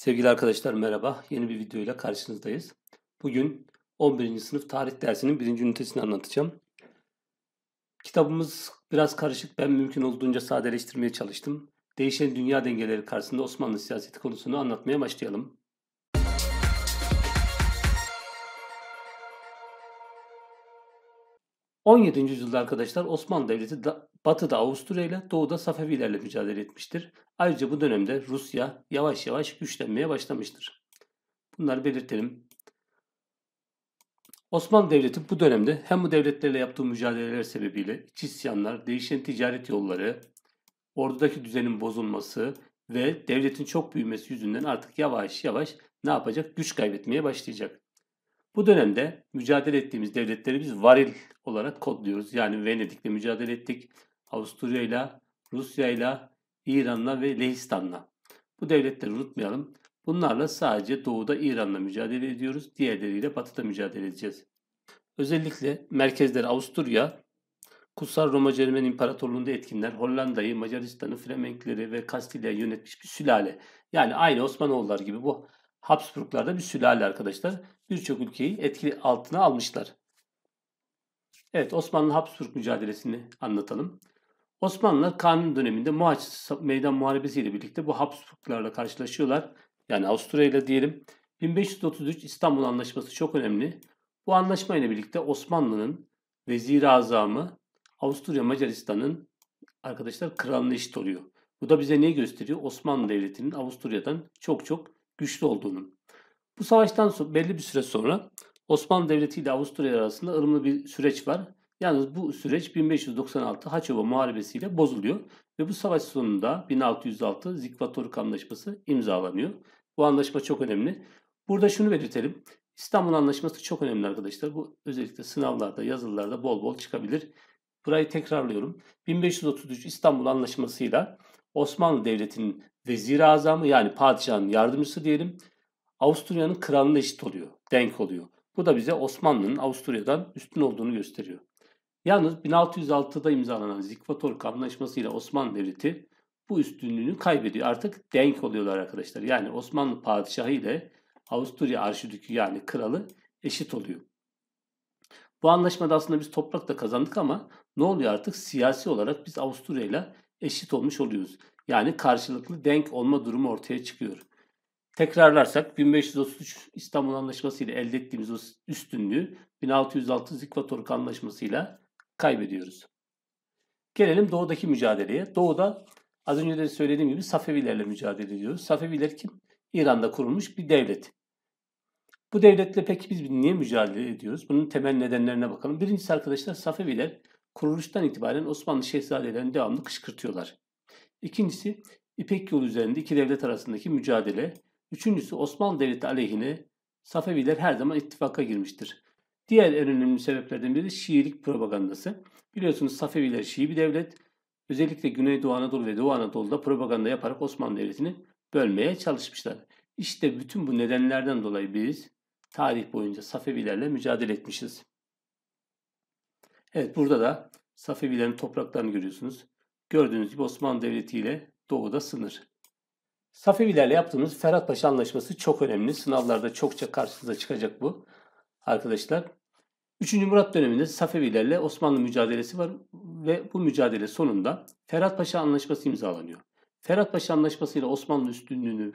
Sevgili arkadaşlar merhaba. Yeni bir video ile karşınızdayız. Bugün 11. sınıf tarih dersinin 1. ünitesini anlatacağım. Kitabımız biraz karışık. Ben mümkün olduğunca sadeleştirmeye çalıştım. Değişen dünya dengeleri karşısında Osmanlı siyaseti konusunu anlatmaya başlayalım. 17. yüzyılda arkadaşlar Osmanlı Devleti da, batıda Avusturya ile doğuda Safevi ilerle mücadele etmiştir. Ayrıca bu dönemde Rusya yavaş yavaş güçlenmeye başlamıştır. Bunları belirtelim. Osmanlı Devleti bu dönemde hem bu devletlerle yaptığı mücadeleler sebebiyle iç isyanlar, değişen ticaret yolları, ordudaki düzenin bozulması ve devletin çok büyümesi yüzünden artık yavaş yavaş ne yapacak? Güç kaybetmeye başlayacak. Bu dönemde mücadele ettiğimiz devletleri biz varil olarak kodluyoruz. Yani Venedik'le mücadele ettik. Avusturya'yla, Rusya'yla, İran'la ve Lehistan'la. Bu devletleri unutmayalım. Bunlarla sadece doğuda İran'la mücadele ediyoruz. Diğerleriyle batıda mücadele edeceğiz. Özellikle merkezleri Avusturya, Kutsal Roma Cermen İmparatorluğu'nda etkinler Hollanda'yı, Macaristan'ı, Fremenkleri ve Kastilya'yı yönetmiş bir sülale. Yani aynı Osmanoğullar gibi bu Habsburglar da bir sülale arkadaşlar. Birçok ülkeyi etkili altına almışlar. Evet Osmanlı-Habsburg mücadelesini anlatalım. Osmanlılar Kanun döneminde Mohaç meydan muharebesi ile birlikte bu Habsburglarla karşılaşıyorlar. Yani Avusturya ile diyelim. 1533 İstanbul Anlaşması çok önemli. Bu anlaşma ile birlikte Osmanlı'nın vezir azamı Avusturya Macaristan'ın arkadaşlar kralını eşit oluyor. Bu da bize neyi gösteriyor? Osmanlı Devleti'nin Avusturya'dan çok çok güçlü olduğunu. Bu savaştan belli bir süre sonra Osmanlı Devleti ile Avusturya arasında ılımlı bir süreç var. Yalnız bu süreç 1596 Haçova Muharebesi ile bozuluyor ve bu savaş sonunda 1606 Zikvatoruk Anlaşması imzalanıyor. Bu anlaşma çok önemli. Burada şunu belirtelim. İstanbul Anlaşması çok önemli arkadaşlar. Bu özellikle sınavlarda, yazılılarda bol bol çıkabilir. Burayı tekrarlıyorum. 1533 İstanbul Anlaşması'yla Osmanlı Devleti'nin vezir azamı yani padişahın yardımcısı diyelim Avusturya'nın kralına eşit oluyor, denk oluyor. Bu da bize Osmanlı'nın Avusturya'dan üstün olduğunu gösteriyor. Yalnız 1606'da imzalanan Zikvatork Anlaşması ile Osmanlı Devleti bu üstünlüğünü kaybediyor. Artık denk oluyorlar arkadaşlar. Yani Osmanlı padişahı ile Avusturya arşidükü yani kralı eşit oluyor. Bu anlaşmada aslında biz toprak da kazandık ama ne oluyor artık? Siyasi olarak biz Avusturya ile eşit olmuş oluyoruz. Yani karşılıklı denk olma durumu ortaya çıkıyor. Tekrarlarsak 1533 İstanbul Anlaşması ile elde ettiğimiz o üstünlüğü 1606 Zikvatoruk Anlaşması ile kaybediyoruz. Gelelim doğudaki mücadeleye. Doğuda az önce de söylediğim gibi Safevilerle mücadele ediyoruz. Safeviler kim? İran'da kurulmuş bir devlet. Bu devletle peki biz niye mücadele ediyoruz? Bunun temel nedenlerine bakalım. Birincisi arkadaşlar Safeviler kuruluştan itibaren Osmanlı şehzadelerini devamlı kışkırtıyorlar. İkincisi İpek yolu üzerinde iki devlet arasındaki mücadele. Üçüncüsü Osmanlı Devleti aleyhine Safeviler her zaman ittifaka girmiştir. Diğer en önemli sebeplerden biri Şiilik propagandası. Biliyorsunuz Safeviler Şii bir devlet. Özellikle Güneydoğu Anadolu ve Doğu Anadolu'da propaganda yaparak Osmanlı Devleti'ni bölmeye çalışmışlar. İşte bütün bu nedenlerden dolayı biz tarih boyunca Safevilerle mücadele etmişiz. Evet burada da Safevilerin topraklarını görüyorsunuz. Gördüğünüz gibi Osmanlı Devleti ile doğuda sınır. Safevilerle yaptığımız Ferhat Paşa Anlaşması çok önemli. Sınavlarda çokça karşınıza çıkacak bu arkadaşlar. 3. Murat döneminde Safevilerle Osmanlı mücadelesi var ve bu mücadele sonunda Ferhat Paşa Anlaşması imzalanıyor. Ferhat Paşa Anlaşması ile Osmanlı üstünlüğünü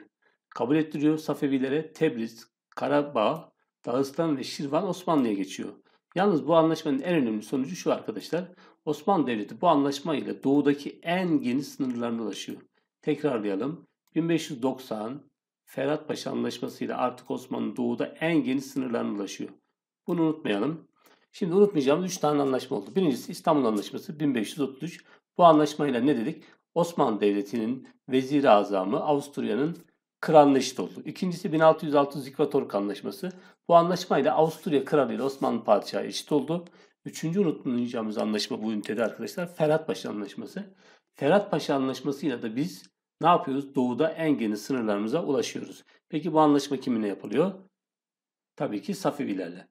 kabul ettiriyor. Safevilere Tebriz, Karabağ, Dağıstan ve Şirvan Osmanlı'ya geçiyor. Yalnız bu anlaşmanın en önemli sonucu şu arkadaşlar. Osmanlı Devleti bu anlaşma ile doğudaki en geniş sınırlarına ulaşıyor. Tekrarlayalım. 1590 Ferhat Paşa Anlaşması ile artık Osmanlı doğuda en geniş sınırlarına ulaşıyor. Bunu unutmayalım. Şimdi unutmayacağımız 3 tane anlaşma oldu. Birincisi İstanbul Anlaşması 1533. Bu anlaşmayla ne dedik? Osmanlı Devleti'nin vezir azamı Avusturya'nın Kıranlı eşit oldu. İkincisi 1606 Zikvatork Anlaşması. Bu anlaşmayla Avusturya Kralı ile Osmanlı Padişahı eşit oldu. Üçüncü unutmayacağımız anlaşma bu ünitede arkadaşlar Ferhat Paşa Anlaşması. Ferhat Paşa Anlaşması'yla da biz ne yapıyoruz? Doğuda en geniş sınırlarımıza ulaşıyoruz. Peki bu anlaşma kiminle yapılıyor? Tabii ki Safevilerle.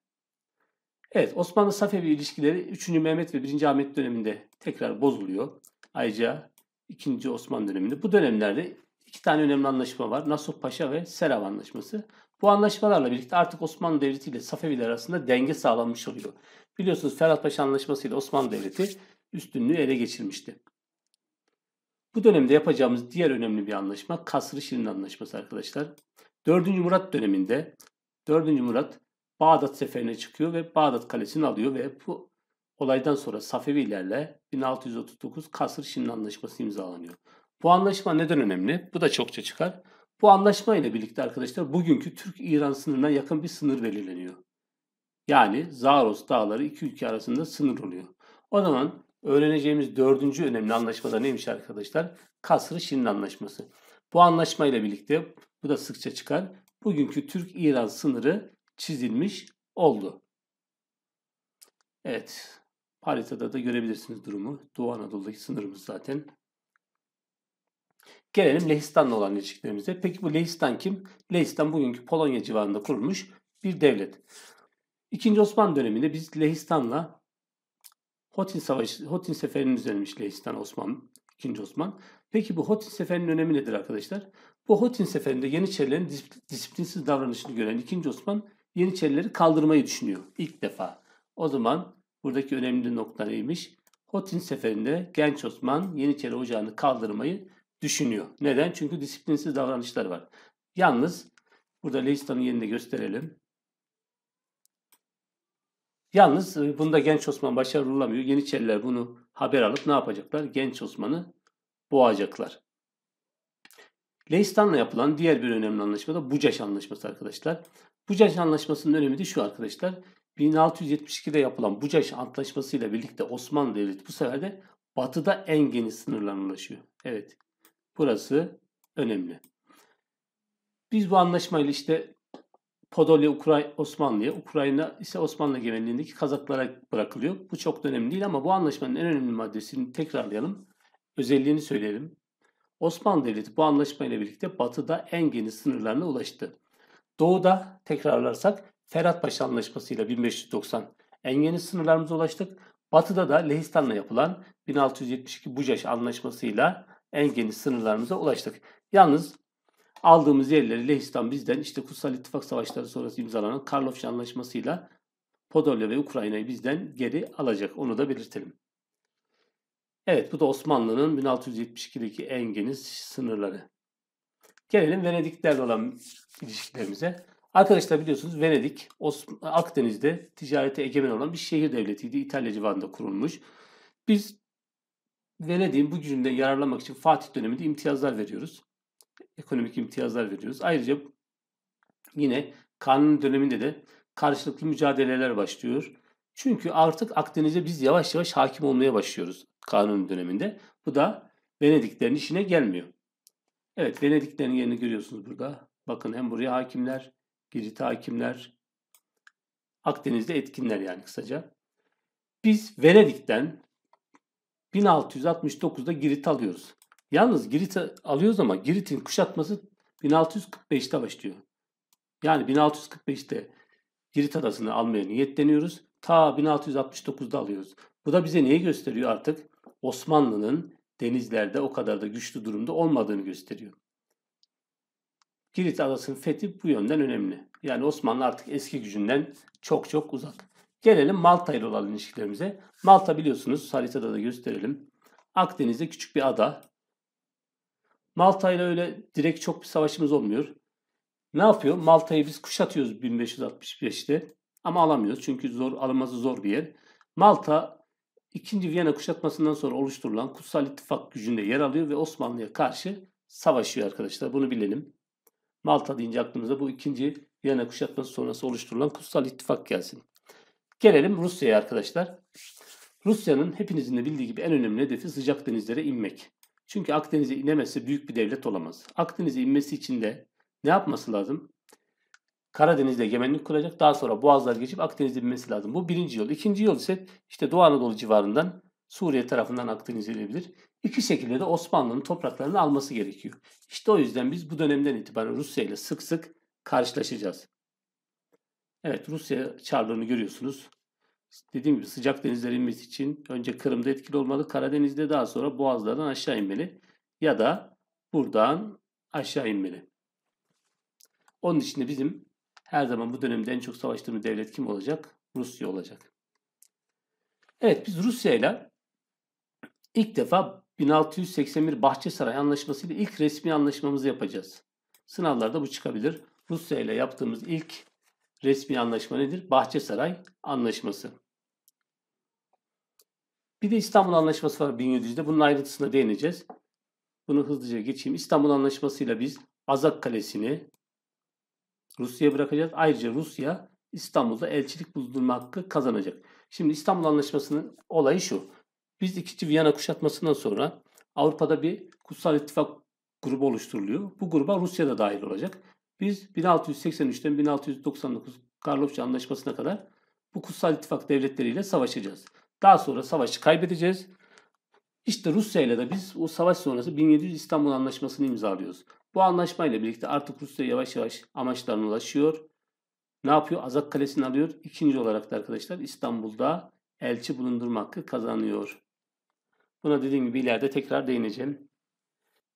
Evet Osmanlı-Safevi ilişkileri 3. Mehmet ve 1. Ahmet döneminde tekrar bozuluyor. Ayrıca 2. Osmanlı döneminde bu dönemlerde iki tane önemli anlaşma var. Nasuh Paşa ve Serav Anlaşması. Bu anlaşmalarla birlikte artık Osmanlı Devleti ile Safeviler arasında denge sağlanmış oluyor. Biliyorsunuz Ferhat Paşa Anlaşması ile Osmanlı Devleti üstünlüğü ele geçirmişti. Bu dönemde yapacağımız diğer önemli bir anlaşma Kasr-ı Şirin Anlaşması arkadaşlar. 4. Murat döneminde 4. Murat Bağdat seferine çıkıyor ve Bağdat Kalesi'ni alıyor ve bu olaydan sonra Safevilerle 1639 Kasr-ı Şirin Anlaşması imzalanıyor. Bu anlaşma neden önemli? Bu da çokça çıkar. Bu anlaşma ile birlikte arkadaşlar bugünkü Türk-İran sınırına yakın bir sınır belirleniyor. Yani Zaros dağları iki ülke arasında sınır oluyor. O zaman öğreneceğimiz dördüncü önemli anlaşma da neymiş arkadaşlar? Kasrı ı Anlaşması. Bu anlaşma ile birlikte bu da sıkça çıkar. Bugünkü Türk-İran sınırı çizilmiş oldu. Evet. Haritada da görebilirsiniz durumu. Doğu Anadolu'daki sınırımız zaten Gelelim Lehistan'la olan ilişkilerimize. Peki bu Lehistan kim? Lehistan bugünkü Polonya civarında kurulmuş bir devlet. İkinci Osmanlı döneminde biz Lehistan'la Hotin Savaşı, Hotin Seferi'nin düzenlemiş Lehistan Osmanlı İkinci Osman. Peki bu Hotin Seferi'nin önemi nedir arkadaşlar? Bu Hotin Seferi'nde Yeniçerilerin disiplinsiz davranışını gören İkinci Osman Yeniçerileri kaldırmayı düşünüyor ilk defa. O zaman buradaki önemli nokta neymiş? Hotin Seferi'nde Genç Osman Yeniçeri Ocağı'nı kaldırmayı düşünüyor. Neden? Çünkü disiplinsiz davranışlar var. Yalnız burada Leistan'ın yerini gösterelim. Yalnız e, bunda Genç Osman olamıyor. Yeniçeriler bunu haber alıp ne yapacaklar? Genç Osman'ı boğacaklar. Leistan'la yapılan diğer bir önemli anlaşma da Bucaş Anlaşması arkadaşlar. Bucaş Anlaşması'nın önemi de şu arkadaşlar. 1672'de yapılan Bucaş Antlaşması ile birlikte Osmanlı Devleti bu sefer de batıda en geniş sınırlarına ulaşıyor. Evet Burası önemli. Biz bu anlaşmayla işte Podolya Ukray Osmanlı'ya, Ukrayna ise Osmanlı egemenliğindeki Kazaklara bırakılıyor. Bu çok da önemli değil ama bu anlaşmanın en önemli maddesini tekrarlayalım. Özelliğini söyleyelim. Osmanlı Devleti bu anlaşmayla birlikte batıda en geniş sınırlarına ulaştı. Doğuda tekrarlarsak Ferhat Paşa Anlaşması 1590 en geniş sınırlarımıza ulaştık. Batıda da Lehistan'la yapılan 1672 Bucaş anlaşmasıyla. ile en geniş sınırlarımıza ulaştık. Yalnız aldığımız yerleri Lehistan bizden işte Kutsal İttifak Savaşları sonrası imzalanan Karlofça Anlaşması'yla Podolya ve Ukrayna'yı bizden geri alacak. Onu da belirtelim. Evet bu da Osmanlı'nın 1672'deki en geniş sınırları. Gelelim Venediklerle olan ilişkilerimize. Arkadaşlar biliyorsunuz Venedik Akdeniz'de ticarete egemen olan bir şehir devletiydi. İtalya civarında kurulmuş. Biz Venedik'in bu gücünde yararlanmak için Fatih döneminde imtiyazlar veriyoruz. Ekonomik imtiyazlar veriyoruz. Ayrıca yine kanun döneminde de karşılıklı mücadeleler başlıyor. Çünkü artık Akdeniz'e biz yavaş yavaş hakim olmaya başlıyoruz kanun döneminde. Bu da Venediklerin işine gelmiyor. Evet Venediklerin yerini görüyorsunuz burada. Bakın hem buraya hakimler, Girit'e hakimler, Akdeniz'de etkinler yani kısaca. Biz Venedik'ten 1669'da Girit'i alıyoruz. Yalnız Girit'i alıyoruz ama Girit'in kuşatması 1645'te başlıyor. Yani 1645'te Girit adasını almaya niyetleniyoruz. Ta 1669'da alıyoruz. Bu da bize neyi gösteriyor artık? Osmanlı'nın denizlerde o kadar da güçlü durumda olmadığını gösteriyor. Girit adasının fethi bu yönden önemli. Yani Osmanlı artık eski gücünden çok çok uzak. Gelelim Malta ile olan ilişkilerimize. Malta biliyorsunuz haritada da gösterelim. Akdeniz'de küçük bir ada. Malta ile öyle direkt çok bir savaşımız olmuyor. Ne yapıyor? Malta'yı biz kuşatıyoruz 1565'te. Ama alamıyoruz çünkü zor alınması zor bir yer. Malta 2. Viyana kuşatmasından sonra oluşturulan Kutsal İttifak gücünde yer alıyor ve Osmanlı'ya karşı savaşıyor arkadaşlar. Bunu bilelim. Malta deyince aklımıza bu 2. Viyana kuşatması sonrası oluşturulan Kutsal İttifak gelsin. Gelelim Rusya'ya arkadaşlar. Rusya'nın hepinizin de bildiği gibi en önemli hedefi sıcak denizlere inmek. Çünkü Akdeniz'e inemezse büyük bir devlet olamaz. Akdeniz'e inmesi için de ne yapması lazım? Karadeniz'de egemenlik kuracak. Daha sonra boğazlar geçip Akdeniz'e inmesi lazım. Bu birinci yol. İkinci yol ise işte Doğu Anadolu civarından Suriye tarafından Akdeniz'e inebilir. İki şekilde de Osmanlı'nın topraklarını alması gerekiyor. İşte o yüzden biz bu dönemden itibaren Rusya ile sık sık karşılaşacağız. Evet Rusya çarlığını görüyorsunuz. Dediğim gibi sıcak denizlere inmesi için önce Kırım'da etkili olmalı. Karadeniz'de daha sonra boğazlardan aşağı inmeli. Ya da buradan aşağı inmeli. Onun için de bizim her zaman bu dönemde en çok savaştığımız devlet kim olacak? Rusya olacak. Evet biz Rusya ile ilk defa 1681 Bahçesaray Anlaşması ile ilk resmi anlaşmamızı yapacağız. Sınavlarda bu çıkabilir. Rusya ile yaptığımız ilk resmi anlaşma nedir? Bahçesaray Anlaşması. Bir de İstanbul Anlaşması var 1700'de. Bunun ayrıntısına değineceğiz. Bunu hızlıca geçeyim. İstanbul Anlaşması'yla biz Azak Kalesi'ni Rusya'ya bırakacağız. Ayrıca Rusya İstanbul'da elçilik bulundurma hakkı kazanacak. Şimdi İstanbul Anlaşması'nın olayı şu. Biz ikinci Viyana kuşatmasından sonra Avrupa'da bir kutsal ittifak grubu oluşturuluyor. Bu gruba Rusya da dahil olacak. Biz 1683'ten 1699 Karlofça Anlaşması'na kadar bu kutsal ittifak devletleriyle savaşacağız. Daha sonra savaşı kaybedeceğiz. İşte Rusya ile de biz o savaş sonrası 1700 İstanbul Anlaşması'nı imzalıyoruz. Bu anlaşmayla birlikte artık Rusya yavaş yavaş amaçlarına ulaşıyor. Ne yapıyor? Azak Kalesi'ni alıyor. İkinci olarak da arkadaşlar İstanbul'da elçi bulundurma hakkı kazanıyor. Buna dediğim gibi ileride tekrar değineceğim.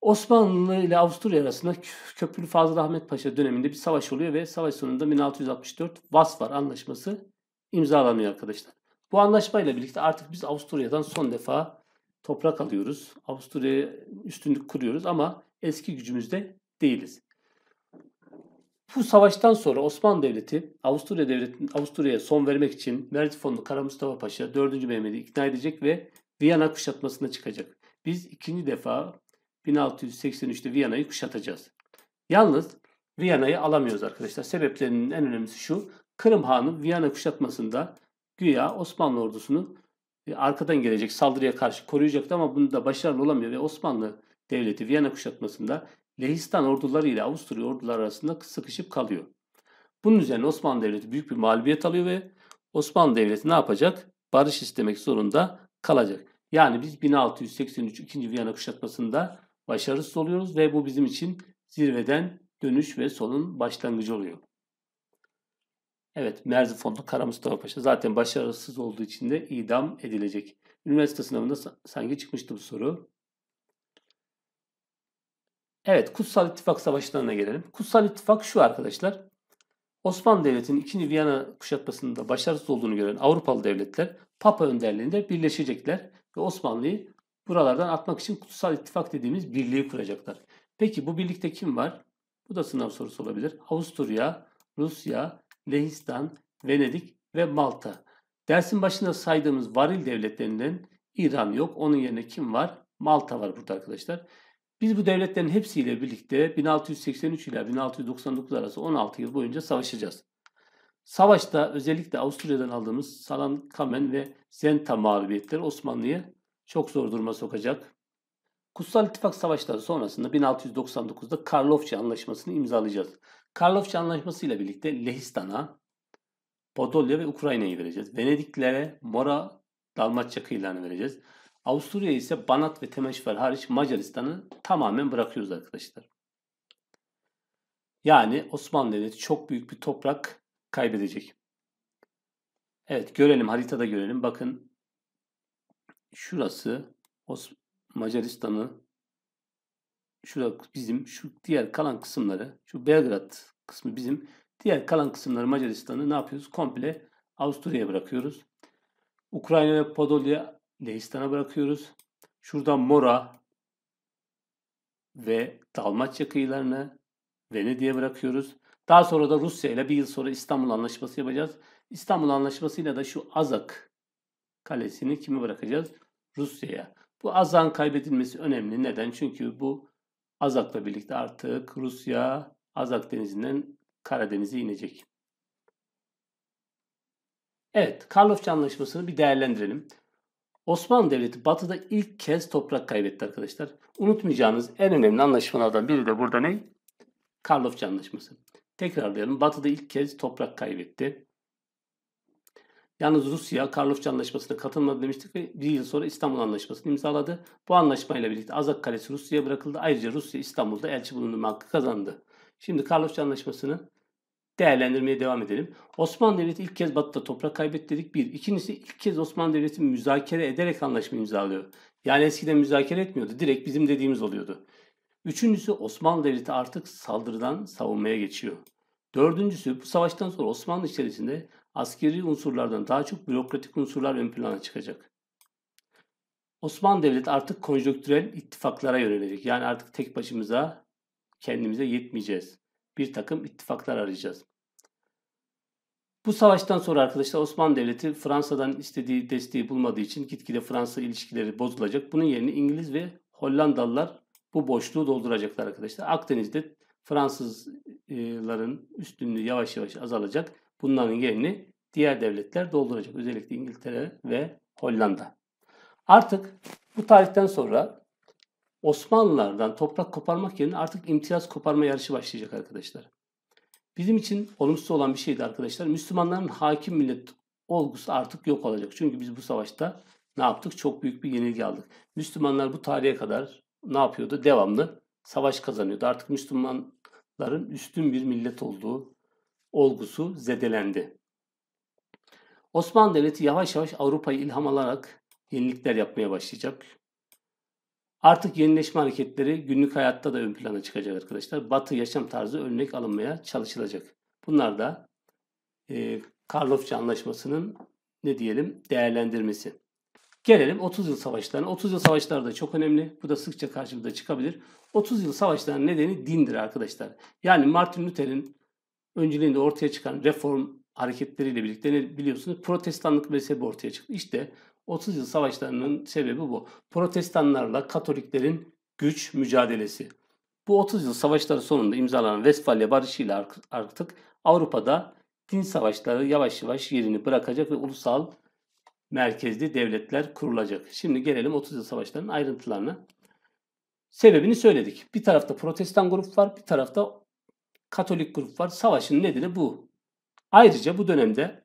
Osmanlı ile Avusturya arasında Köprülü Fazıl Ahmet Paşa döneminde bir savaş oluyor ve savaş sonunda 1664 Vasfar Anlaşması imzalanıyor arkadaşlar. Bu anlaşmayla birlikte artık biz Avusturya'dan son defa toprak alıyoruz. Avusturya'ya üstünlük kuruyoruz ama eski gücümüzde değiliz. Bu savaştan sonra Osmanlı Devleti Avusturya Devleti'nin Avusturya'ya son vermek için Merzifonlu Kara Mustafa Paşa 4. Mehmet'i ikna edecek ve Viyana kuşatmasına çıkacak. Biz ikinci defa 1683'te Viyana'yı kuşatacağız. Yalnız Viyana'yı alamıyoruz arkadaşlar. Sebeplerinin en önemlisi şu. Kırım Hanı Viyana kuşatmasında güya Osmanlı ordusunu e, arkadan gelecek saldırıya karşı koruyacaktı ama bunu da başarılı olamıyor ve Osmanlı devleti Viyana kuşatmasında Lehistan orduları ile Avusturya orduları arasında sıkışıp kalıyor. Bunun üzerine Osmanlı Devleti büyük bir mağlubiyet alıyor ve Osmanlı Devleti ne yapacak? Barış istemek zorunda kalacak. Yani biz 1683 2. Viyana kuşatmasında başarısız oluyoruz ve bu bizim için zirveden dönüş ve solun başlangıcı oluyor. Evet Merzifonlu Kara Mustafa Paşa zaten başarısız olduğu için de idam edilecek. Üniversite sınavında sanki çıkmıştı bu soru. Evet Kutsal İttifak Savaşlarına gelelim. Kutsal İttifak şu arkadaşlar. Osmanlı Devleti'nin 2. Viyana kuşatmasında başarısız olduğunu gören Avrupalı devletler Papa önderliğinde birleşecekler ve Osmanlı'yı buralardan atmak için kutsal ittifak dediğimiz birliği kuracaklar. Peki bu birlikte kim var? Bu da sınav sorusu olabilir. Avusturya, Rusya, Lehistan, Venedik ve Malta. Dersin başında saydığımız varil devletlerinden İran yok. Onun yerine kim var? Malta var burada arkadaşlar. Biz bu devletlerin hepsiyle birlikte 1683 ile 1699 arası 16 yıl boyunca savaşacağız. Savaşta özellikle Avusturya'dan aldığımız Salankamen ve Zenta mağlubiyetleri Osmanlı'ya çok zor duruma sokacak. Kutsal İttifak Savaşları sonrasında 1699'da Karlofça Anlaşması'nı imzalayacağız. Karlofça Anlaşması ile birlikte Lehistan'a, Podolya ve Ukrayna'yı vereceğiz. Venediklere Mora, Dalmatça kıyılarını vereceğiz. Avusturya ise Banat ve Temeşver hariç Macaristan'ı tamamen bırakıyoruz arkadaşlar. Yani Osmanlı Devleti çok büyük bir toprak kaybedecek. Evet görelim haritada görelim. Bakın şurası Macaristan'ı şura bizim şu diğer kalan kısımları şu Belgrad kısmı bizim diğer kalan kısımları Macaristan'ı ne yapıyoruz? Komple Avusturya'ya bırakıyoruz. Ukrayna ve Podolya Lehistan'a bırakıyoruz. Şuradan Mora ve Dalmaçya kıyılarını Venedik'e bırakıyoruz. Daha sonra da Rusya ile bir yıl sonra İstanbul Anlaşması yapacağız. İstanbul Anlaşması ile de şu Azak kalesini kimi bırakacağız? Rusya'ya. Bu Azan kaybedilmesi önemli. Neden? Çünkü bu Azak'la birlikte artık Rusya Azak Denizi'nden Karadeniz'e inecek. Evet, Karlofça Anlaşması'nı bir değerlendirelim. Osmanlı Devleti batıda ilk kez toprak kaybetti arkadaşlar. Unutmayacağınız en önemli anlaşmalardan biri de burada ne? Karlofça Anlaşması. Tekrarlayalım. Batıda ilk kez toprak kaybetti. Yalnız Rusya Karlofça Anlaşması'na katılmadı demiştik ve bir yıl sonra İstanbul Anlaşması'nı imzaladı. Bu anlaşmayla birlikte Azak Kalesi Rusya'ya bırakıldı. Ayrıca Rusya İstanbul'da elçi bulundurma hakkı kazandı. Şimdi Karlofça Anlaşması'nı değerlendirmeye devam edelim. Osmanlı Devleti ilk kez batıda toprak kaybetti dedik. Bir. İkincisi ilk kez Osmanlı Devleti müzakere ederek anlaşma imzalıyor. Yani eskiden müzakere etmiyordu. Direkt bizim dediğimiz oluyordu. Üçüncüsü Osmanlı Devleti artık saldırıdan savunmaya geçiyor. Dördüncüsü bu savaştan sonra Osmanlı içerisinde askeri unsurlardan daha çok bürokratik unsurlar ön plana çıkacak. Osmanlı Devleti artık konjonktürel ittifaklara yönelecek. Yani artık tek başımıza kendimize yetmeyeceğiz. Bir takım ittifaklar arayacağız. Bu savaştan sonra arkadaşlar Osmanlı Devleti Fransa'dan istediği desteği bulmadığı için gitgide Fransa ilişkileri bozulacak. Bunun yerine İngiliz ve Hollandalılar bu boşluğu dolduracaklar arkadaşlar. Akdeniz'de Fransızların üstünlüğü yavaş yavaş azalacak. Bunların yerini diğer devletler dolduracak. Özellikle İngiltere ve Hollanda. Artık bu tarihten sonra Osmanlılardan toprak koparmak yerine artık imtiyaz koparma yarışı başlayacak arkadaşlar. Bizim için olumsuz olan bir şeydi arkadaşlar. Müslümanların hakim millet olgusu artık yok olacak. Çünkü biz bu savaşta ne yaptık? Çok büyük bir yenilgi aldık. Müslümanlar bu tarihe kadar ne yapıyordu? Devamlı savaş kazanıyordu. Artık Müslümanların üstün bir millet olduğu olgusu zedelendi. Osmanlı Devleti yavaş yavaş Avrupa'yı ilham alarak yenilikler yapmaya başlayacak. Artık yenileşme hareketleri günlük hayatta da ön plana çıkacak arkadaşlar. Batı yaşam tarzı örnek alınmaya çalışılacak. Bunlar da e, Karlofça Anlaşması'nın ne diyelim değerlendirmesi. Gelelim 30 yıl savaşlarına. 30 yıl savaşları da çok önemli. Bu da sıkça karşımıza çıkabilir. 30 yıl savaşlarının nedeni dindir arkadaşlar. Yani Martin Luther'in önceliğinde ortaya çıkan reform hareketleriyle birlikte ne biliyorsunuz protestanlık mezhebi ortaya çıktı. İşte 30 yıl savaşlarının sebebi bu. Protestanlarla Katoliklerin güç mücadelesi. Bu 30 yıl savaşları sonunda imzalanan barışı ile artık Avrupa'da din savaşları yavaş yavaş yerini bırakacak ve ulusal merkezli devletler kurulacak. Şimdi gelelim 30 yıl savaşlarının ayrıntılarına. Sebebini söyledik. Bir tarafta protestan grup var, bir tarafta katolik grup var. Savaşın nedeni bu. Ayrıca bu dönemde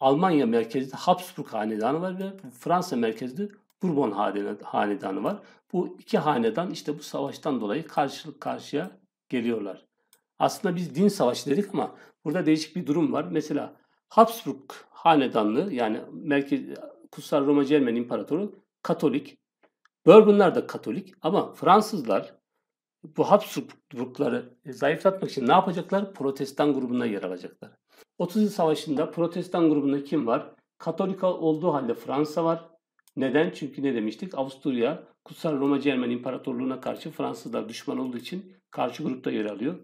Almanya merkezli Habsburg Hanedanı var ve Fransa merkezli Bourbon Hanedanı var. Bu iki hanedan işte bu savaştan dolayı karşılık karşıya geliyorlar. Aslında biz din savaşı dedik ama burada değişik bir durum var. Mesela Habsburg Hanedanlığı yani merkez, Kutsal Roma Cermen İmparatoru Katolik. Bourbonlar da Katolik ama Fransızlar bu Habsburgları zayıflatmak için ne yapacaklar? Protestan grubuna yer alacaklar. 30 yıl savaşında protestan grubunda kim var? Katolik olduğu halde Fransa var. Neden? Çünkü ne demiştik? Avusturya Kutsal Roma Cermen İmparatorluğu'na karşı Fransızlar düşman olduğu için karşı grupta yer alıyor.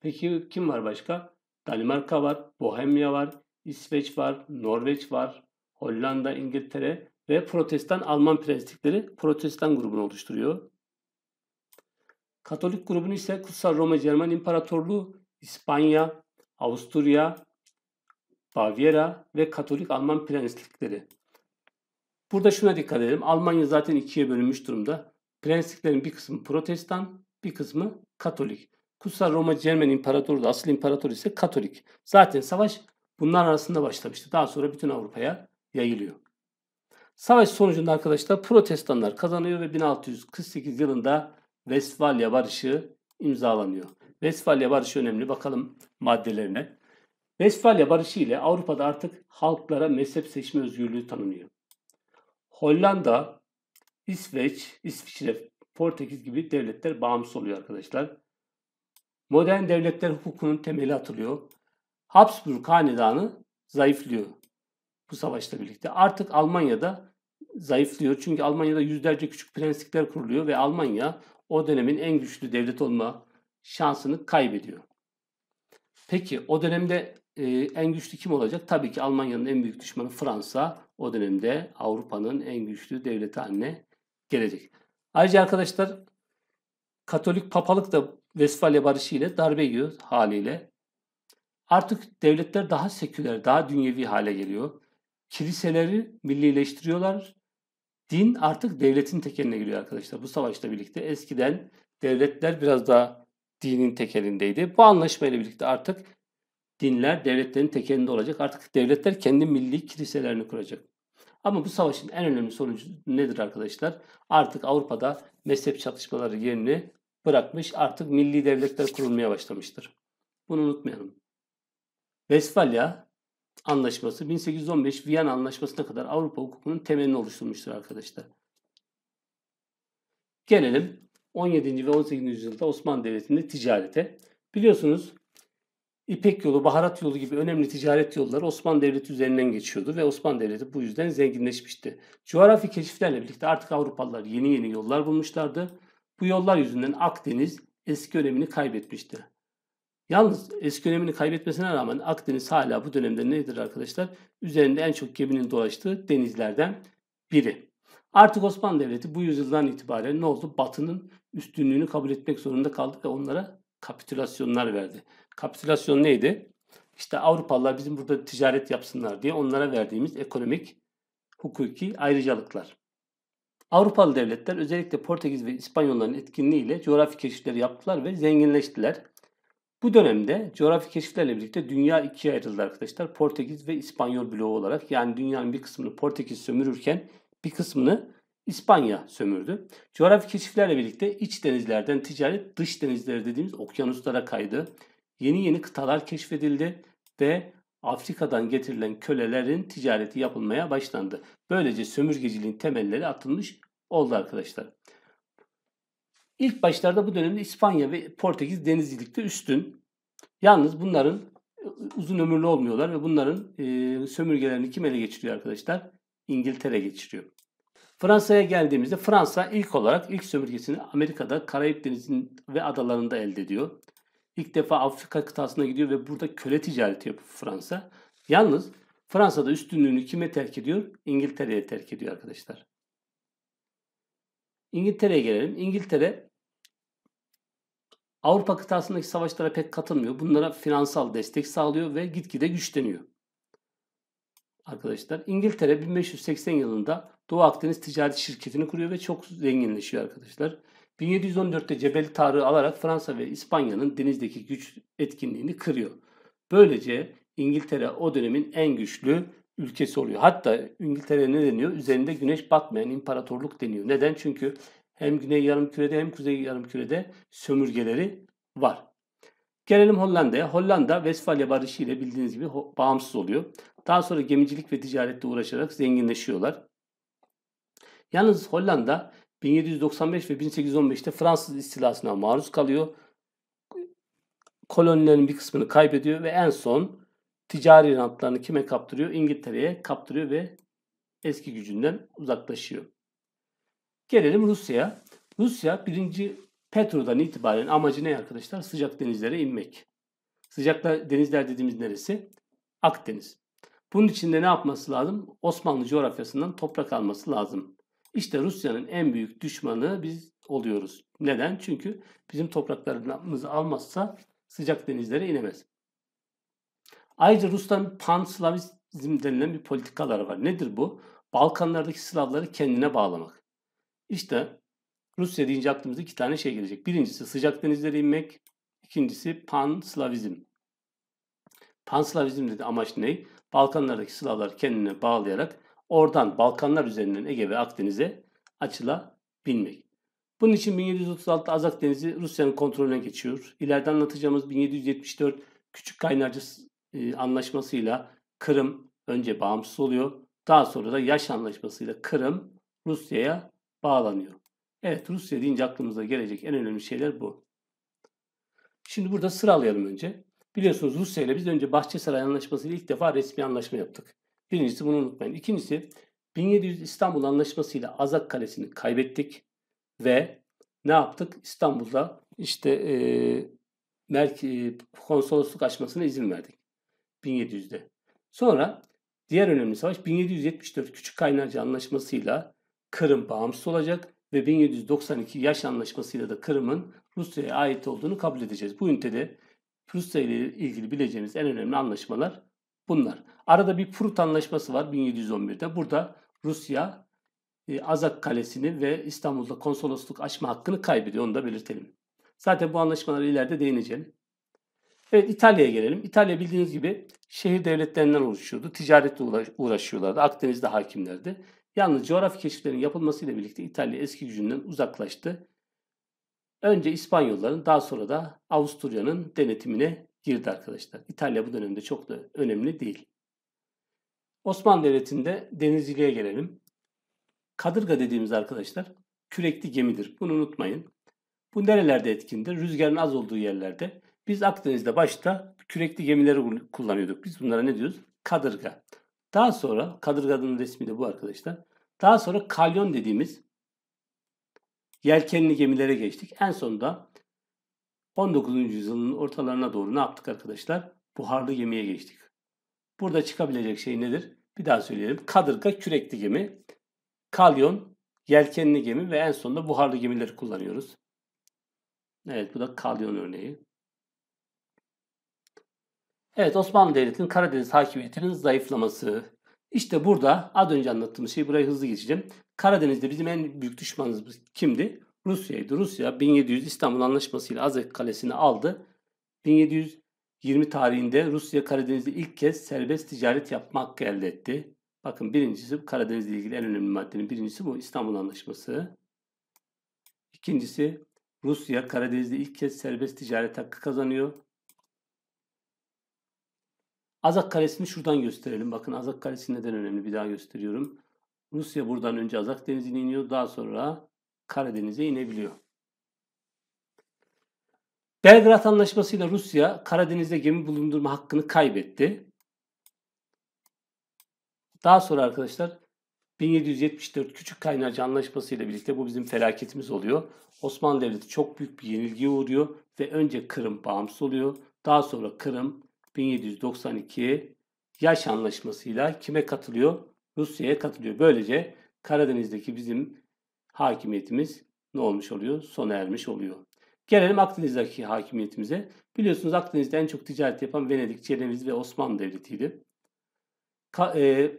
Peki kim var başka? Danimarka var, Bohemya var, İsveç var, Norveç var, Hollanda, İngiltere ve Protestan Alman prenslikleri Protestan grubunu oluşturuyor. Katolik grubunu ise Kutsal Roma Cermen İmparatorluğu, İspanya, Avusturya, Bavyera ve Katolik Alman prenslikleri. Burada şuna dikkat edelim. Almanya zaten ikiye bölünmüş durumda. Prensliklerin bir kısmı protestan, bir kısmı katolik. Kutsal Roma Cermen İmparatoru da asıl imparator ise katolik. Zaten savaş bunlar arasında başlamıştı. Daha sonra bütün Avrupa'ya yayılıyor. Savaş sonucunda arkadaşlar protestanlar kazanıyor ve 1648 yılında Westfalia Barışı imzalanıyor. Westfalia Barışı önemli. Bakalım maddelerine. Vesfalya Barışı ile Avrupa'da artık halklara mezhep seçme özgürlüğü tanınıyor. Hollanda, İsveç, İsviçre, Portekiz gibi devletler bağımsız oluyor arkadaşlar. Modern devletler hukukunun temeli atılıyor. Habsburg hanedanı zayıflıyor bu savaşla birlikte. Artık Almanya'da zayıflıyor. Çünkü Almanya'da yüzlerce küçük prenslikler kuruluyor ve Almanya o dönemin en güçlü devlet olma şansını kaybediyor. Peki o dönemde e, en güçlü kim olacak? Tabii ki Almanya'nın en büyük düşmanı Fransa. O dönemde Avrupa'nın en güçlü devleti haline gelecek. Ayrıca arkadaşlar Katolik papalık da Vesfalya Barışı ile darbe yiyor haliyle. Artık devletler daha seküler, daha dünyevi hale geliyor. Kiliseleri millileştiriyorlar. Din artık devletin tekeline giriyor arkadaşlar. Bu savaşla birlikte eskiden devletler biraz daha dinin tekelindeydi. Bu anlaşmayla birlikte artık dinler devletlerin tekelinde olacak. Artık devletler kendi milli kiliselerini kuracak. Ama bu savaşın en önemli sonucu nedir arkadaşlar? Artık Avrupa'da mezhep çatışmaları yerini bırakmış, artık milli devletler kurulmaya başlamıştır. Bunu unutmayalım. Vesfalya Anlaşması 1815 Viyana Anlaşması'na kadar Avrupa hukukunun temelini oluşturmuştur arkadaşlar. Gelelim 17. ve 18. yüzyılda Osmanlı Devleti'nde ticarete. Biliyorsunuz İpek yolu, baharat yolu gibi önemli ticaret yolları Osmanlı Devleti üzerinden geçiyordu ve Osmanlı Devleti bu yüzden zenginleşmişti. Coğrafi keşiflerle birlikte artık Avrupalılar yeni yeni yollar bulmuşlardı. Bu yollar yüzünden Akdeniz eski önemini kaybetmişti. Yalnız eski önemini kaybetmesine rağmen Akdeniz hala bu dönemde nedir arkadaşlar? Üzerinde en çok geminin dolaştığı denizlerden biri. Artık Osmanlı Devleti bu yüzyıldan itibaren ne oldu? Batı'nın üstünlüğünü kabul etmek zorunda kaldı ve onlara kapitülasyonlar verdi. Kapitülasyon neydi? İşte Avrupalılar bizim burada ticaret yapsınlar diye onlara verdiğimiz ekonomik, hukuki ayrıcalıklar. Avrupalı devletler özellikle Portekiz ve İspanyolların etkinliğiyle coğrafi keşifleri yaptılar ve zenginleştiler. Bu dönemde coğrafi keşiflerle birlikte dünya ikiye ayrıldı arkadaşlar. Portekiz ve İspanyol bloğu olarak yani dünyanın bir kısmını Portekiz sömürürken bir kısmını İspanya sömürdü. Coğrafi keşiflerle birlikte iç denizlerden ticaret dış denizlere dediğimiz okyanuslara kaydı. Yeni yeni kıtalar keşfedildi ve Afrika'dan getirilen kölelerin ticareti yapılmaya başlandı. Böylece sömürgeciliğin temelleri atılmış oldu arkadaşlar. İlk başlarda bu dönemde İspanya ve Portekiz denizcilikte üstün. Yalnız bunların e, uzun ömürlü olmuyorlar ve bunların e, sömürgelerini kim ele geçiriyor arkadaşlar? İngiltere geçiriyor. Fransa'ya geldiğimizde Fransa ilk olarak ilk sömürgesini Amerika'da Karayip Denizi'nin ve adalarında elde ediyor. İlk defa Afrika kıtasına gidiyor ve burada köle ticareti yapıyor Fransa. Yalnız Fransa'da üstünlüğünü kime terk ediyor? İngiltere'ye terk ediyor arkadaşlar. İngiltere'ye gelelim. İngiltere Avrupa kıtasındaki savaşlara pek katılmıyor. Bunlara finansal destek sağlıyor ve gitgide güçleniyor arkadaşlar. İngiltere 1580 yılında Doğu Akdeniz Ticaret Şirketi'ni kuruyor ve çok zenginleşiyor arkadaşlar. 1714'te Cebel Tarık'ı alarak Fransa ve İspanya'nın denizdeki güç etkinliğini kırıyor. Böylece İngiltere o dönemin en güçlü ülkesi oluyor. Hatta İngiltere ne deniyor? Üzerinde güneş batmayan imparatorluk deniyor. Neden? Çünkü hem güney yarımkürede hem kuzey yarımkürede sömürgeleri var. Gelelim Hollanda'ya. Hollanda Vesfalya Barışı ile bildiğiniz gibi bağımsız oluyor. Daha sonra gemicilik ve ticaretle uğraşarak zenginleşiyorlar. Yalnız Hollanda 1795 ve 1815'te Fransız istilasına maruz kalıyor. Kolonilerin bir kısmını kaybediyor ve en son ticari rantlarını kime kaptırıyor? İngiltere'ye kaptırıyor ve eski gücünden uzaklaşıyor. Gelelim Rusya'ya. Rusya 1. Petro'dan itibaren amacı ne arkadaşlar? Sıcak denizlere inmek. Sıcak denizler dediğimiz neresi? Akdeniz. Bunun için de ne yapması lazım? Osmanlı coğrafyasından toprak alması lazım. İşte Rusya'nın en büyük düşmanı biz oluyoruz. Neden? Çünkü bizim topraklarımızı almazsa sıcak denizlere inemez. Ayrıca Rusların panslavizm denilen bir politikaları var. Nedir bu? Balkanlardaki Slavları kendine bağlamak. İşte Rusya deyince aklımıza iki tane şey gelecek. Birincisi sıcak denizlere inmek. ikincisi panslavizm. Panslavizm dedi amaç ne? Balkanlardaki Slavlar kendine bağlayarak oradan Balkanlar üzerinden Ege ve Akdeniz'e açılabilmek. Bunun için 1736 Azak Denizi Rusya'nın kontrolüne geçiyor. İleride anlatacağımız 1774 Küçük Kaynarca e, Anlaşması'yla Kırım önce bağımsız oluyor. Daha sonra da Yaş Anlaşması'yla Kırım Rusya'ya bağlanıyor. Evet Rusya deyince aklımıza gelecek en önemli şeyler bu. Şimdi burada sıralayalım önce. Biliyorsunuz Rusya ile biz önce Bahçesaray Anlaşması ile ilk defa resmi anlaşma yaptık. Birincisi bunu unutmayın. İkincisi 1700 İstanbul Anlaşması ile Azak Kalesi'ni kaybettik ve ne yaptık? İstanbul'da işte e, merke, konsolosluk açmasına izin verdik 1700'de. Sonra diğer önemli savaş 1774 Küçük Kaynarca Anlaşması'yla Kırım bağımsız olacak ve 1792 Yaş Anlaşması'yla da Kırım'ın Rusya'ya ait olduğunu kabul edeceğiz. Bu ünitede Rusya ile ilgili bileceğimiz en önemli anlaşmalar bunlar. Arada bir Prut Anlaşması var 1711'de. Burada Rusya e, Azak Kalesi'ni ve İstanbul'da konsolosluk açma hakkını kaybediyor. Onu da belirtelim. Zaten bu anlaşmalara ileride değineceğim. Evet İtalya'ya gelelim. İtalya bildiğiniz gibi şehir devletlerinden oluşuyordu. Ticaretle uğraşıyorlardı. Akdeniz'de hakimlerdi. Yalnız coğrafi keşiflerin yapılmasıyla birlikte İtalya eski gücünden uzaklaştı Önce İspanyolların daha sonra da Avusturya'nın denetimine girdi arkadaşlar. İtalya bu dönemde çok da önemli değil. Osmanlı Devleti'nde denizciliğe gelelim. Kadırga dediğimiz arkadaşlar kürekli gemidir. Bunu unutmayın. Bu nerelerde etkindir? Rüzgarın az olduğu yerlerde. Biz Akdeniz'de başta kürekli gemileri kullanıyorduk. Biz bunlara ne diyoruz? Kadırga. Daha sonra kadırganın resmi de bu arkadaşlar. Daha sonra kalyon dediğimiz yelkenli gemilere geçtik. En sonunda 19. yüzyılın ortalarına doğru ne yaptık arkadaşlar? Buharlı gemiye geçtik. Burada çıkabilecek şey nedir? Bir daha söyleyelim. Kadırga kürekli gemi, kalyon yelkenli gemi ve en sonunda buharlı gemileri kullanıyoruz. Evet bu da kalyon örneği. Evet Osmanlı Devleti'nin Karadeniz hakimiyetinin zayıflaması. İşte burada az önce anlattığım şeyi buraya hızlı geçeceğim. Karadeniz'de bizim en büyük düşmanımız kimdi? Rusya'ydı. Rusya 1700 İstanbul Anlaşması ile Azak Kalesi'ni aldı. 1720 tarihinde Rusya Karadeniz'de ilk kez serbest ticaret yapma hakkı elde etti. Bakın birincisi Karadeniz ile ilgili en önemli maddenin birincisi bu İstanbul Anlaşması. İkincisi Rusya Karadeniz'de ilk kez serbest ticaret hakkı kazanıyor. Azak Kalesi'ni şuradan gösterelim. Bakın Azak Kalesi neden önemli bir daha gösteriyorum. Rusya buradan önce Azak Denizi'ne iniyor. Daha sonra Karadeniz'e inebiliyor. Belgrad Anlaşması'yla Rusya Karadeniz'de gemi bulundurma hakkını kaybetti. Daha sonra arkadaşlar 1774 Küçük Kaynarca Anlaşması ile birlikte bu bizim felaketimiz oluyor. Osmanlı Devleti çok büyük bir yenilgiye uğruyor ve önce Kırım bağımsız oluyor. Daha sonra Kırım 1792 Yaş Anlaşması ile kime katılıyor? Rusya'ya katılıyor. Böylece Karadeniz'deki bizim hakimiyetimiz ne olmuş oluyor? Sona ermiş oluyor. Gelelim Akdeniz'deki hakimiyetimize. Biliyorsunuz Akdeniz'de en çok ticaret yapan Venedik, Ceneviz ve Osmanlı Devleti'ydi. Ka- e,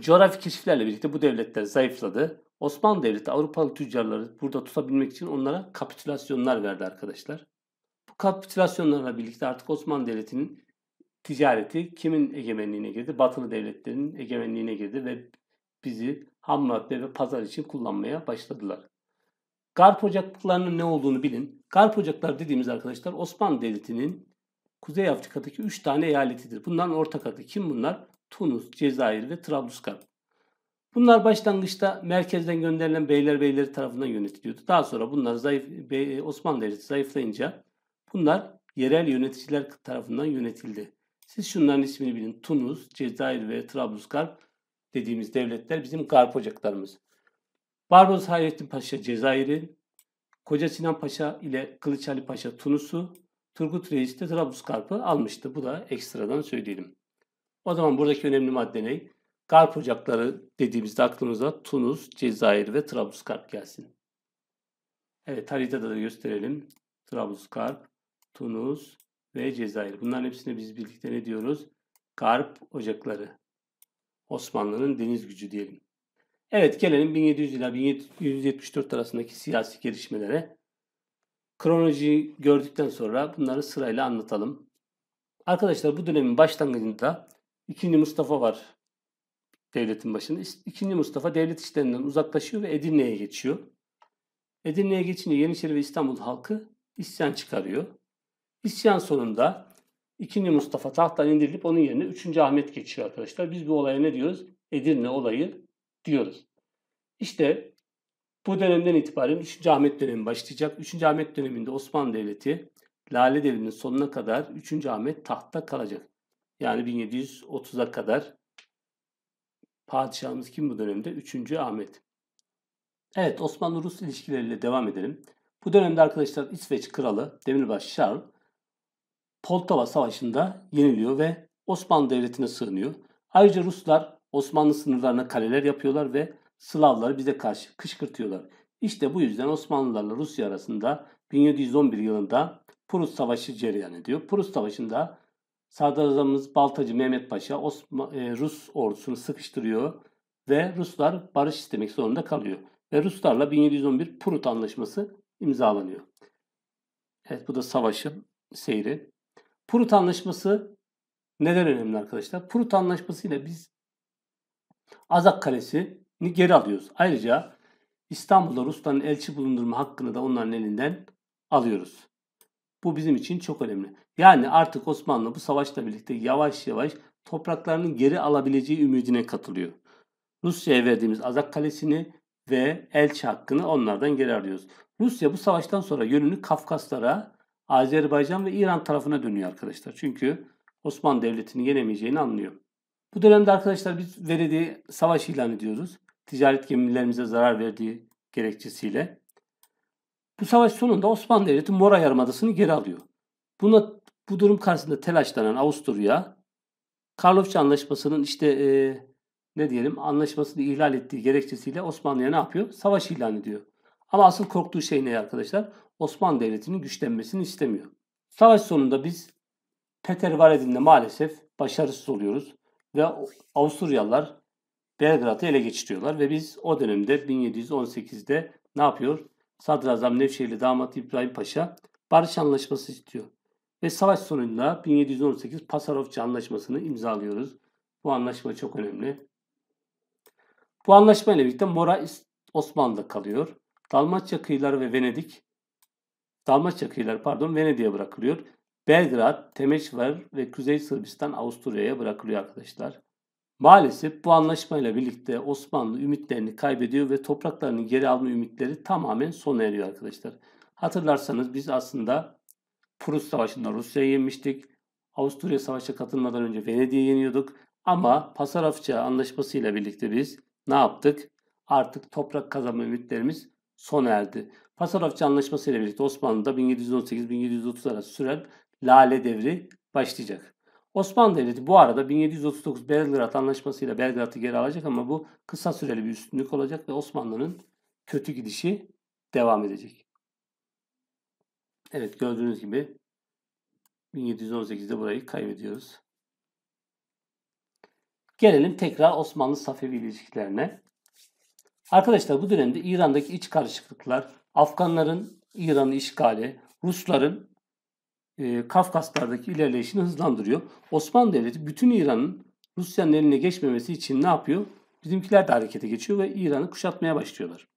coğrafi keşiflerle birlikte bu devletler zayıfladı. Osmanlı Devleti Avrupalı tüccarları burada tutabilmek için onlara kapitülasyonlar verdi arkadaşlar. Bu kapitülasyonlarla birlikte artık Osmanlı Devleti'nin ticareti kimin egemenliğine girdi? Batılı devletlerin egemenliğine girdi ve bizi ham madde ve pazar için kullanmaya başladılar. Garp ocaklarının ne olduğunu bilin. Garp ocaklar dediğimiz arkadaşlar Osmanlı Devleti'nin Kuzey Afrika'daki 3 tane eyaletidir. Bunların ortak adı kim bunlar? Tunus, Cezayir ve Trablusgarp. Bunlar başlangıçta merkezden gönderilen beyler beyleri tarafından yönetiliyordu. Daha sonra bunlar zayıf Osmanlı Devleti zayıflayınca bunlar yerel yöneticiler tarafından yönetildi. Siz şunların ismini bilin. Tunus, Cezayir ve Trablusgarp dediğimiz devletler bizim garp ocaklarımız. Barbaros Hayrettin Paşa Cezayir'in, Koca Sinan Paşa ile Kılıç Ali Paşa Tunus'u, Turgut Reis de Trablusgarp'ı almıştı. Bu da ekstradan söyleyelim. O zaman buradaki önemli madde ne? Garp ocakları dediğimizde aklımıza Tunus, Cezayir ve Trablusgarp gelsin. Evet haritada da gösterelim. Trablusgarp, Tunus, ve Cezayir. Bunların hepsine biz birlikte ne diyoruz? Garp ocakları. Osmanlı'nın deniz gücü diyelim. Evet gelelim 1700 ila 1774 arasındaki siyasi gelişmelere. Kronolojiyi gördükten sonra bunları sırayla anlatalım. Arkadaşlar bu dönemin başlangıcında 2. Mustafa var devletin başında. 2. Mustafa devlet işlerinden uzaklaşıyor ve Edirne'ye geçiyor. Edirne'ye geçince Yeniçeri ve İstanbul halkı isyan çıkarıyor. İsyan sonunda 2. Mustafa tahttan indirilip onun yerine 3. Ahmet geçiyor arkadaşlar. Biz bu olaya ne diyoruz? Edirne olayı diyoruz. İşte bu dönemden itibaren 3. Ahmet dönemi başlayacak. 3. Ahmet döneminde Osmanlı Devleti Lale Devri'nin sonuna kadar 3. Ahmet tahtta kalacak. Yani 1730'a kadar padişahımız kim bu dönemde? 3. Ahmet. Evet Osmanlı-Rus ilişkileriyle devam edelim. Bu dönemde arkadaşlar İsveç kralı Demirbaş Charles Poltava Savaşı'nda yeniliyor ve Osmanlı Devleti'ne sığınıyor. Ayrıca Ruslar Osmanlı sınırlarına kaleler yapıyorlar ve Slavları bize karşı kışkırtıyorlar. İşte bu yüzden Osmanlılarla Rusya arasında 1711 yılında Prus Savaşı cereyan ediyor. Prus Savaşı'nda Sadrazamımız Baltacı Mehmet Paşa Osman, e, Rus ordusunu sıkıştırıyor ve Ruslar barış istemek zorunda kalıyor. Ve Ruslarla 1711 Prut Anlaşması imzalanıyor. Evet bu da savaşın seyri. Prut Anlaşması neden önemli arkadaşlar? Prut Anlaşması ile biz Azak Kalesi'ni geri alıyoruz. Ayrıca İstanbul'da Rusların elçi bulundurma hakkını da onların elinden alıyoruz. Bu bizim için çok önemli. Yani artık Osmanlı bu savaşla birlikte yavaş yavaş topraklarının geri alabileceği ümidine katılıyor. Rusya'ya verdiğimiz Azak Kalesi'ni ve elçi hakkını onlardan geri alıyoruz. Rusya bu savaştan sonra yönünü Kafkaslara Azerbaycan ve İran tarafına dönüyor arkadaşlar. Çünkü Osmanlı Devleti'ni yenemeyeceğini anlıyor. Bu dönemde arkadaşlar biz Veredik'e savaş ilan ediyoruz. Ticaret gemilerimize zarar verdiği gerekçesiyle. Bu savaş sonunda Osmanlı Devleti Mora Yarımadası'nı geri alıyor. Buna bu durum karşısında telaşlanan Avusturya, Karlofça Anlaşması'nın işte e, ne diyelim anlaşmasını ihlal ettiği gerekçesiyle Osmanlı'ya ne yapıyor? Savaş ilan ediyor. Ama asıl korktuğu şey ne arkadaşlar? Osmanlı Devleti'nin güçlenmesini istemiyor. Savaş sonunda biz Peter Varedinle maalesef başarısız oluyoruz ve Avusturyalılar Belgrad'ı ele geçiriyorlar ve biz o dönemde 1718'de ne yapıyor? Sadrazam Nevşehirli damat İbrahim Paşa barış anlaşması istiyor. Ve savaş sonunda 1718 Pasarofça anlaşmasını imzalıyoruz. Bu anlaşma çok önemli. Bu anlaşma ile birlikte Mora Osmanlı'da kalıyor. Dalmaçya kıyıları ve Venedik, Dalmaçya kıyıları pardon Venedik'e bırakılıyor. Belgrad, Temeşvar ve Kuzey Sırbistan Avusturya'ya bırakılıyor arkadaşlar. Maalesef bu anlaşmayla birlikte Osmanlı ümitlerini kaybediyor ve topraklarını geri alma ümitleri tamamen sona eriyor arkadaşlar. Hatırlarsanız biz aslında Prus Savaşı'nda Rusya'yı yenmiştik. Avusturya Savaşı'na katılmadan önce Venedik'i yeniyorduk. Ama Pasarafça anlaşmasıyla birlikte biz ne yaptık? Artık toprak kazanma ümitlerimiz sona erdi. Pasarofçı Anlaşması ile birlikte Osmanlı'da 1718-1730 arası süren Lale Devri başlayacak. Osmanlı Devleti bu arada 1739 Belgrad Anlaşması ile Belgrad'ı geri alacak ama bu kısa süreli bir üstünlük olacak ve Osmanlı'nın kötü gidişi devam edecek. Evet gördüğünüz gibi 1718'de burayı kaybediyoruz. Gelelim tekrar Osmanlı-Safevi ilişkilerine. Arkadaşlar bu dönemde İran'daki iç karışıklıklar, Afganların İran'ı işgali, Rusların e, Kafkaslardaki ilerleyişini hızlandırıyor. Osmanlı Devleti bütün İran'ın Rusya'nın eline geçmemesi için ne yapıyor? Bizimkiler de harekete geçiyor ve İran'ı kuşatmaya başlıyorlar.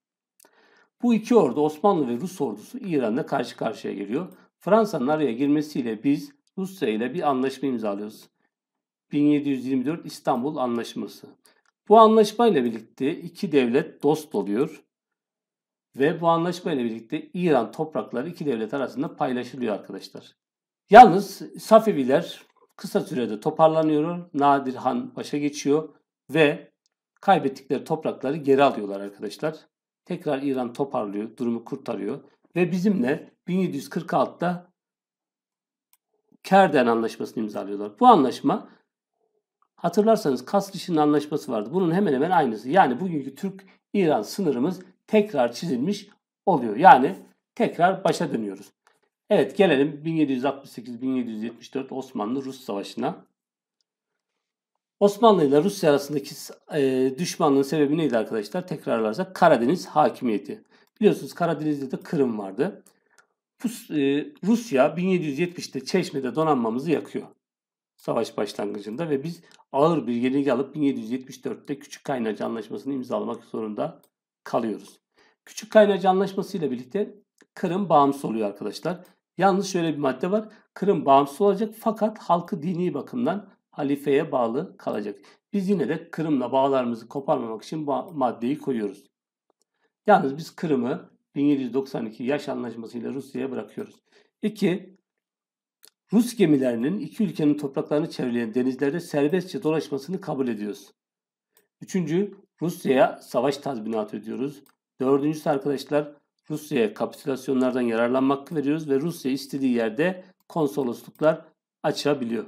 Bu iki ordu Osmanlı ve Rus ordusu İran'da karşı karşıya geliyor. Fransa'nın araya girmesiyle biz Rusya ile bir anlaşma imzalıyoruz. 1724 İstanbul Anlaşması. Bu anlaşmayla birlikte iki devlet dost oluyor ve bu anlaşmayla birlikte İran toprakları iki devlet arasında paylaşılıyor arkadaşlar. Yalnız Safeviler kısa sürede toparlanıyor. Nadir Han başa geçiyor ve kaybettikleri toprakları geri alıyorlar arkadaşlar. Tekrar İran toparlıyor, durumu kurtarıyor ve bizimle 1746'da Kerden Anlaşması'nı imzalıyorlar. Bu anlaşma Hatırlarsanız Kasriş'in anlaşması vardı. Bunun hemen hemen aynısı. Yani bugünkü Türk-İran sınırımız tekrar çizilmiş oluyor. Yani tekrar başa dönüyoruz. Evet gelelim 1768-1774 Osmanlı-Rus Savaşı'na. Osmanlı ile Rusya arasındaki e, düşmanlığın sebebi neydi arkadaşlar? Tekrarlarsak Karadeniz hakimiyeti. Biliyorsunuz Karadeniz'de de Kırım vardı. Rus, e, Rusya 1770'te Çeşme'de donanmamızı yakıyor savaş başlangıcında ve biz ağır bir yenilgi alıp 1774'te Küçük Kaynacı Anlaşması'nı imzalamak zorunda kalıyoruz. Küçük Kaynacı Anlaşması ile birlikte Kırım bağımsız oluyor arkadaşlar. Yalnız şöyle bir madde var. Kırım bağımsız olacak fakat halkı dini bakımdan halifeye bağlı kalacak. Biz yine de Kırım'la bağlarımızı koparmamak için bu maddeyi koyuyoruz. Yalnız biz Kırım'ı 1792 yaş anlaşmasıyla Rusya'ya bırakıyoruz. 2. Rus gemilerinin iki ülkenin topraklarını çevreleyen denizlerde serbestçe dolaşmasını kabul ediyoruz. Üçüncü, Rusya'ya savaş tazminatı ödüyoruz. Dördüncüsü arkadaşlar, Rusya'ya kapitülasyonlardan yararlanmak veriyoruz ve Rusya istediği yerde konsolosluklar açabiliyor.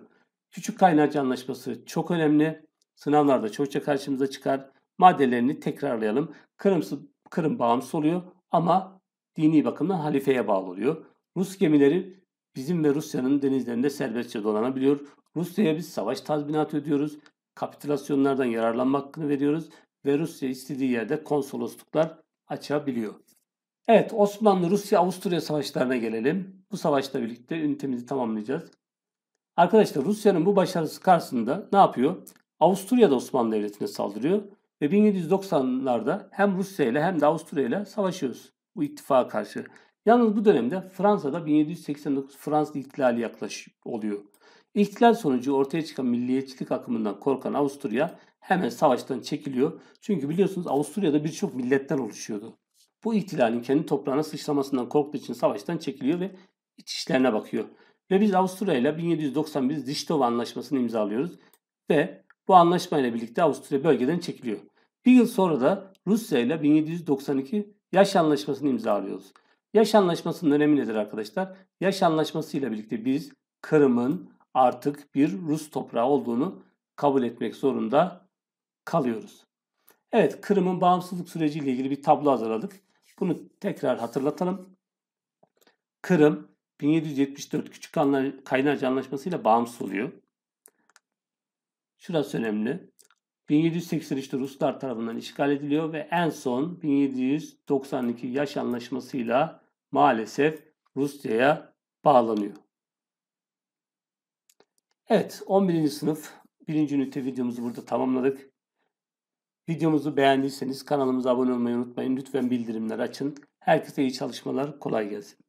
Küçük kaynarca anlaşması çok önemli. Sınavlarda çokça karşımıza çıkar. Maddelerini tekrarlayalım. Kırım, Kırım bağımsız oluyor ama dini bakımdan halifeye bağlı oluyor. Rus gemileri bizim ve Rusya'nın denizlerinde serbestçe dolanabiliyor. Rusya'ya biz savaş tazminatı ödüyoruz. Kapitülasyonlardan yararlanma hakkını veriyoruz ve Rusya istediği yerde konsolosluklar açabiliyor. Evet Osmanlı Rusya Avusturya savaşlarına gelelim. Bu savaşla birlikte ünitemizi tamamlayacağız. Arkadaşlar Rusya'nın bu başarısı karşısında ne yapıyor? Avusturya da Osmanlı Devleti'ne saldırıyor ve 1790'larda hem Rusya ile hem de Avusturya ile savaşıyoruz bu ittifaka karşı. Yalnız bu dönemde Fransa'da 1789 Fransız ihtilali yaklaşık oluyor. İhtilal sonucu ortaya çıkan milliyetçilik akımından korkan Avusturya hemen savaştan çekiliyor. Çünkü biliyorsunuz Avusturya'da birçok milletten oluşuyordu. Bu ihtilalin kendi toprağına sıçramasından korktuğu için savaştan çekiliyor ve iç işlerine bakıyor. Ve biz Avusturya ile 1791 Richthofen Anlaşması'nı imzalıyoruz ve bu anlaşmayla birlikte Avusturya bölgeden çekiliyor. Bir yıl sonra da Rusya ile 1792 Yaş Anlaşması'nı imzalıyoruz. Yaş anlaşmasının önemi nedir arkadaşlar? Yaş anlaşmasıyla birlikte biz Kırım'ın artık bir Rus toprağı olduğunu kabul etmek zorunda kalıyoruz. Evet, Kırım'ın bağımsızlık süreciyle ilgili bir tablo hazırladık. Bunu tekrar hatırlatalım. Kırım 1774 Küçük Kaynarca Anlaşması ile bağımsız oluyor. Şurası önemli. 1783'te Ruslar tarafından işgal ediliyor ve en son 1792 Yaş Anlaşması'yla maalesef Rusya'ya bağlanıyor. Evet 11. sınıf 1. ünite videomuzu burada tamamladık. Videomuzu beğendiyseniz kanalımıza abone olmayı unutmayın. Lütfen bildirimler açın. Herkese iyi çalışmalar, kolay gelsin.